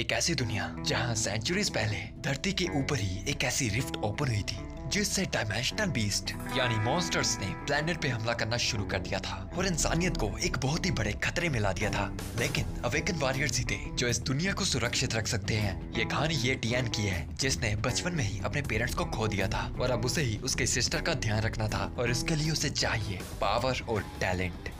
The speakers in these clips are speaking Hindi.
एक ऐसी दुनिया जहाँ सेंचुरीज पहले धरती के ऊपर ही एक ऐसी रिफ्ट ओपन हुई थी जिससे डायमेंशनल बीस्ट यानी मॉन्स्टर्स ने प्लेनेट पे हमला करना शुरू कर दिया था और इंसानियत को एक बहुत ही बड़े खतरे में ला दिया था लेकिन अवेकन वॉरियर्स ही थे जो इस दुनिया को सुरक्षित रख सकते हैं ये कहानी ये टीएन की है जिसने बचपन में ही अपने पेरेंट्स को खो दिया था और अब उसे ही उसके सिस्टर का ध्यान रखना था और इसके लिए उसे चाहिए पावर और टैलेंट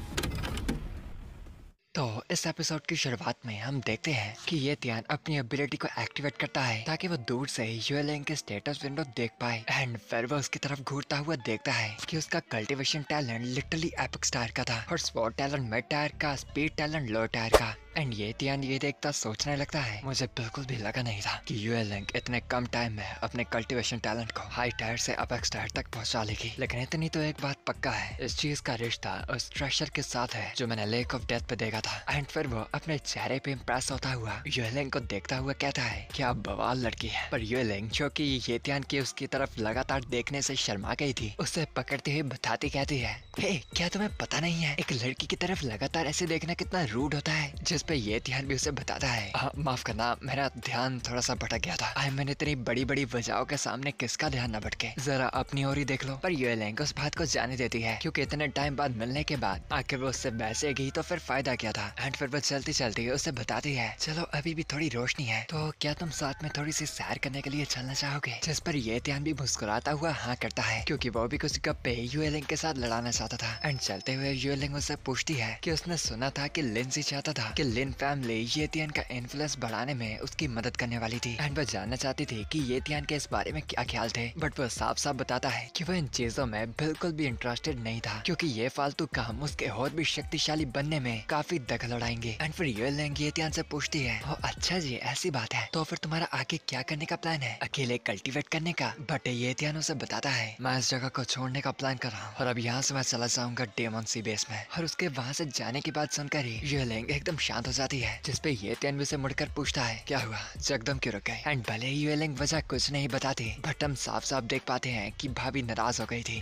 तो इस एपिसोड की शुरुआत में हम देखते हैं कि ये ध्यान अपनी एबिलिटी को एक्टिवेट करता है ताकि वो दूर से यूएलएन के स्टेटस विंडो देख पाए एंड फिर वो उसकी तरफ घूरता हुआ देखता है कि उसका cultivation talent literally epic star का था और स्पोर्ट टैलेंट मिड टायर का स्पीड टैलेंट लो टायर का एंड ये तियान ये देखता सोचने लगता है मुझे बिल्कुल भी लगा नहीं था कि यूए लिंक इतने कम टाइम में अपने कल्टीवेशन टैलेंट को हाई टायर से अपेक्स टायर तक पहुंचा लेगी लेकिन इतनी तो एक बात पक्का है इस चीज का रिश्ता उस ट्रेशर के साथ है जो मैंने लेक ऑफ डेथ पे देखा था एंड फिर वो अपने चेहरे पे इम्प्रेस होता हुआ यूएलिंग को देखता हुआ कहता है की आप बवाल लड़की है पर यूएलिंग जो की ये तियान की उसकी तरफ लगातार देखने से शर्मा गई थी उसे पकड़ते हुए बताती कहती है क्या तुम्हें पता नहीं है एक लड़की की तरफ लगातार ऐसे देखना कितना रूड होता है जिस उस पर ये ध्यान भी उसे बताता है माफ करना मेरा ध्यान थोड़ा सा भटक गया था आई मैंने इतनी बड़ी बड़ी वजहों के सामने किसका ध्यान न भटके जरा अपनी और ही देख लो पर ये उस बात को जाने देती है क्योंकि इतने टाइम बाद मिलने के बाद आखिर वो उससे बहसे गई तो फिर फायदा क्या था एंड फिर वो चलती चलती उसे बताती है चलो अभी भी थोड़ी रोशनी है तो क्या तुम साथ में थोड़ी सी सैर करने के लिए चलना चाहोगे जिस पर यह ध्यान भी मुस्कुराता हुआ हाँ करता है क्योंकि वो भी कुछ गप्पे यूएलिंग के साथ लड़ाना चाहता था एंड चलते हुए यूएलिंग उसे पूछती है की उसने सुना था की लिंसी चाहता था कि लिन फैमिली ये तियान का इन्फ्लुएंस बढ़ाने में उसकी मदद करने वाली थी एंड वह जानना चाहती थी कि ये तियान के इस बारे में क्या ख्याल थे बट वह साफ साफ बताता है कि वह इन चीजों में बिल्कुल भी इंटरेस्टेड नहीं था क्योंकि ये फालतू काम उसके और भी शक्तिशाली बनने में काफी दखल उड़ाएंगे एंड फिर ये लेंग ये तियान से पूछती है ओ अच्छा जी ऐसी बात है तो फिर तुम्हारा आगे क्या करने का प्लान है अकेले कल्टिवेट करने का बट ये तियान उसे बताता है मैं इस जगह को छोड़ने का प्लान कर रहा हूँ और अब यहाँ से मैं चला जाऊंगा डेमोन सी बेस में और उसके वहाँ से जाने के बाद सुनकर ही ये लेंग एकदम शांत शांत हो जाती है जिसपे ये तेनवी से मुड़कर पूछता है क्या हुआ जगदम क्यों रुक गए एंड भले ही लिंग वजह कुछ नहीं बताती बट हम साफ साफ देख पाते हैं कि भाभी नाराज हो गई थी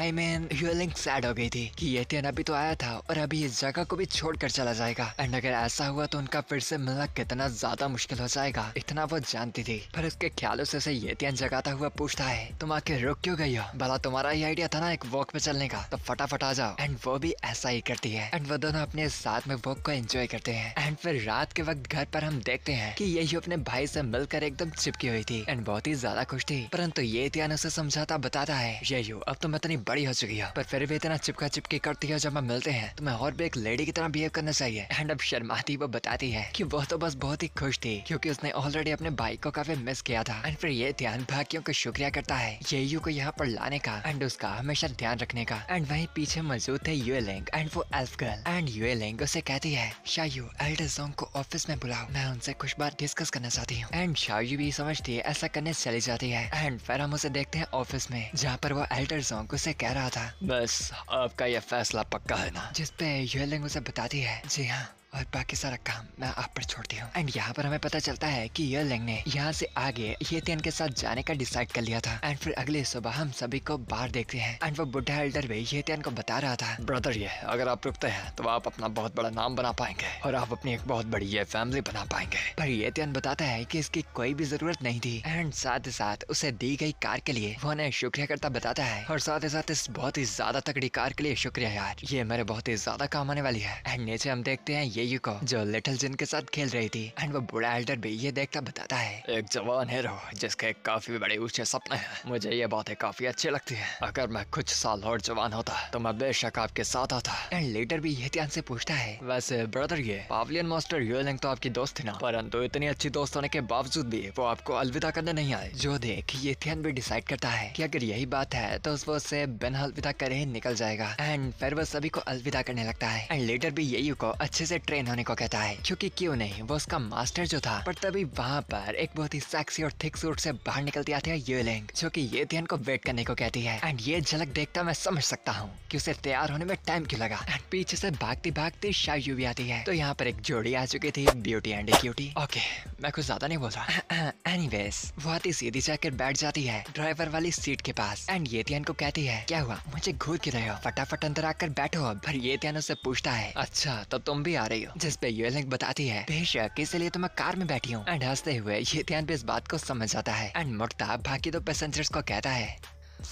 आई मीन यूएलिंग सैड हो गई थी कि ये तेन अभी तो आया था और अभी इस जगह को भी छोड़ कर चला जाएगा एंड अगर ऐसा हुआ तो उनका फिर से मिलना कितना ज्यादा मुश्किल हो जाएगा इतना वो जानती थी पर उसके ख्यालों से उसे ये तेन जगाता हुआ पूछता है तुम आके रुक क्यों गई हो भला तुम्हारा ही आइडिया था ना एक वॉक पे चलने का तो फटाफट आ जाओ एंड वो भी ऐसा ही करती है एंड वो दोनों अपने साथ में वॉक को एंजॉय करते हैं हैं एंड फिर रात के वक्त घर पर हम देखते हैं कि यही अपने भाई से मिलकर एकदम चिपकी हुई थी एंड बहुत ही ज्यादा खुश थी परंतु ये इतिहान उसे समझाता बताता है यू अब तो मैं इतनी बड़ी हो चुकी हूँ पर फिर भी इतना चिपका चिपकी करती है जब हम मिलते हैं तुम्हें और भी एक लेडी की तरह बिहेव करना चाहिए एंड अब शर्माती वो बताती है की वो तो बस बहुत ही खुश थी क्यूँकी उसने ऑलरेडी अपने भाई को काफी मिस किया था एंड फिर ये ध्यान भाग्यों का शुक्रिया करता है येयू को यहाँ पर लाने का एंड उसका हमेशा ध्यान रखने का एंड वहीं पीछे मौजूद थे यूएलिंग एंड वो एल्फ गर्ल एंड यूएलिंग उसे कहती है शायू हूँ एल्डर जोंग को ऑफिस में बुलाओ मैं उनसे कुछ बात डिस्कस करना चाहती हूँ एंड शायु भी समझती है ऐसा करने चली जाती है एंड फिर हम उसे देखते हैं ऑफिस में जहाँ पर वो एल्डर जोंग उसे कह रहा था बस आपका यह फैसला पक्का है ना जिसपे यूलिंग उसे बताती है जी हाँ और बाकी सारा काम मैं आप पर छोड़ती हूँ एंड यहाँ पर हमें पता चलता है कि यलैंग ने यहाँ से आगे ये तीन के साथ जाने का डिसाइड कर लिया था एंड फिर अगले सुबह हम सभी को बाहर देखते हैं एंड वो बुढ़ा एल्डर भी ये तीन को बता रहा था ब्रदर ये अगर आप रुकते हैं तो आप अपना बहुत बड़ा नाम बना पाएंगे और आप अपनी एक बहुत बड़ी ये फैमिली बना पाएंगे पर ये तेन बताता है की इसकी कोई भी जरूरत नहीं थी एंड साथ ही साथ उसे दी गई कार के लिए वो उन्हें शुक्रिया करता बताता है और साथ ही साथ इस बहुत ही ज्यादा तकड़ी कार के लिए शुक्रिया यार ये मेरे बहुत ही ज्यादा काम आने वाली है एंड नीचे हम देखते हैं ये युको जो लिटिल जिन के साथ खेल रही थी एंड वो बुरा एल्डर भी ये देखता बताता है एक जवान हीरो जिसके काफी बड़े ऊंचे सपने हैं मुझे ये बातें काफी अच्छी लगती है अगर मैं कुछ साल और जवान होता तो मैं बेशक आपके साथ आता एंड लेटर भी ये ध्यान से पूछता है वैसे ब्रदर ये पावलियन मास्टर यूलिंग तो आपकी दोस्त थी ना परंतु इतनी अच्छी दोस्त होने के बावजूद भी वो आपको अलविदा करने नहीं आए जो देख ये ध्यान भी डिसाइड करता है की अगर यही बात है तो वो उसे बिन अलविदा करे ही निकल जाएगा एंड फिर वो सभी को अलविदा करने लगता है एंड लेटर भी यही को अच्छे से ट्रेन होने को कहता है क्योंकि क्यों नहीं वो उसका मास्टर जो था पर तभी वहाँ पर एक बहुत ही सेक्सी और थिक सूट से बाहर निकलती आती है यूलिंग जो की ये ध्यान को वेट करने को कहती है एंड ये झलक देखता मैं समझ सकता हूँ की उसे तैयार होने में टाइम क्यों लगा एंड पीछे से भागती भागती यू भी आती है तो यहाँ पर एक जोड़ी आ चुकी थी ब्यूटी एंड क्यूटी ओके मैं कुछ ज्यादा नहीं बोल रहा वेज वो आती सीधी जाकर बैठ जाती है ड्राइवर वाली सीट के पास एंड ये ध्यान को कहती है क्या हुआ मुझे घूर के रहे हो फटाफट अंदर आकर बैठो पर ये ध्यान पूछता है अच्छा तो तुम भी आ रही रही हूँ जिसपे यूएलिंग बताती है बेशक इसलिए तो मैं कार में बैठी हूँ एंड हंसते हुए ये ध्यान भी इस बात को समझ जाता है एंड मुड़ता बाकी दो पैसेंजर्स को कहता है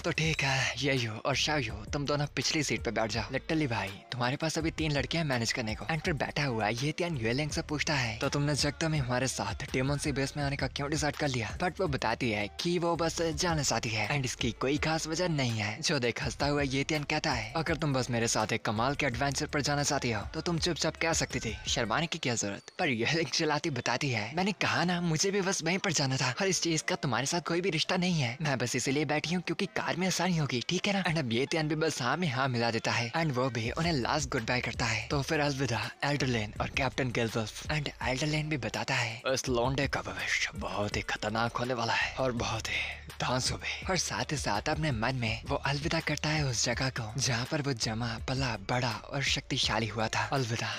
तो ठीक है ये यू और शायू तुम दोनों पिछली सीट पे बैठ जाओ लिटली भाई तुम्हारे पास अभी तीन लड़के हैं मैनेज करने को एंटर बैठा हुआ ये तियान तो यूएलैंग से पूछता है तो तुमने जगदम में हमारे साथ डेमोन से बेस में आने का क्यों डिसाइड कर लिया बट वो बताती है कि वो बस जाना चाहती है एंड इसकी कोई खास वजह नहीं है जो देख हंसता हुआ ये तीन तो कहता है अगर तुम बस मेरे साथ एक कमाल के एडवेंचर पर जाना चाहती हो तो तुम चुपचाप कह सकती थी शर्माने की क्या जरूरत पर यह लिंक चलाती बताती है मैंने कहा ना मुझे भी बस वहीं पर जाना था और इस चीज का तुम्हारे साथ कोई भी रिश्ता नहीं है मैं बस इसीलिए बैठी हूँ क्यूँकी कार में आसानी होगी ठीक है ना एंड अब ये तैन भी बस हाँ में हाँ मिला देता है एंड वो भी उन्हें लास्ट गुड बाय करता है तो फिर अलविदा एल्डरलेन और कैप्टन गिल्सफ एंड एल्डरलेन भी बताता है इस लौंडे का भविष्य बहुत ही खतरनाक होने वाला है और बहुत ही डांस हो और साथ ही साथ अपने मन में वो अलविदा करता है उस जगह को जहाँ पर वो जमा पला बड़ा और शक्तिशाली हुआ था अलविदा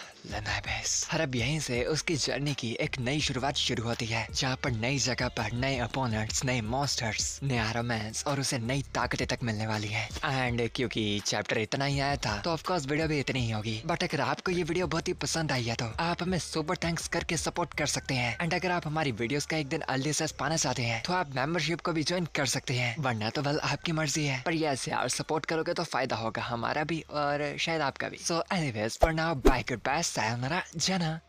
अब यहीं से उसकी जर्नी की एक नई शुरुआत शुरू होती है जहाँ पर नई जगह पर नए अपोनेंट्स नए मॉन्स्टर्स नया रोमांस और उसे नई ताकतें तक मिलने वाली है एंड क्योंकि चैप्टर इतना ही आया था तो ऑफकोर्स वीडियो भी इतनी ही होगी बट अगर आपको ये वीडियो बहुत ही पसंद आई है तो आप हमें सुपर थैंक्स करके सपोर्ट कर सकते हैं एंड अगर आप हमारी वीडियो का एक दिन अल्दी से पाना चाहते हैं तो आप मेंबरशिप को भी ज्वाइन कर सकते हैं वरना तो भल आपकी मर्जी है पर यह सपोर्ट करोगे तो फायदा होगा हमारा भी और शायद आपका भी so anyways for now bye good best さよならじゃあな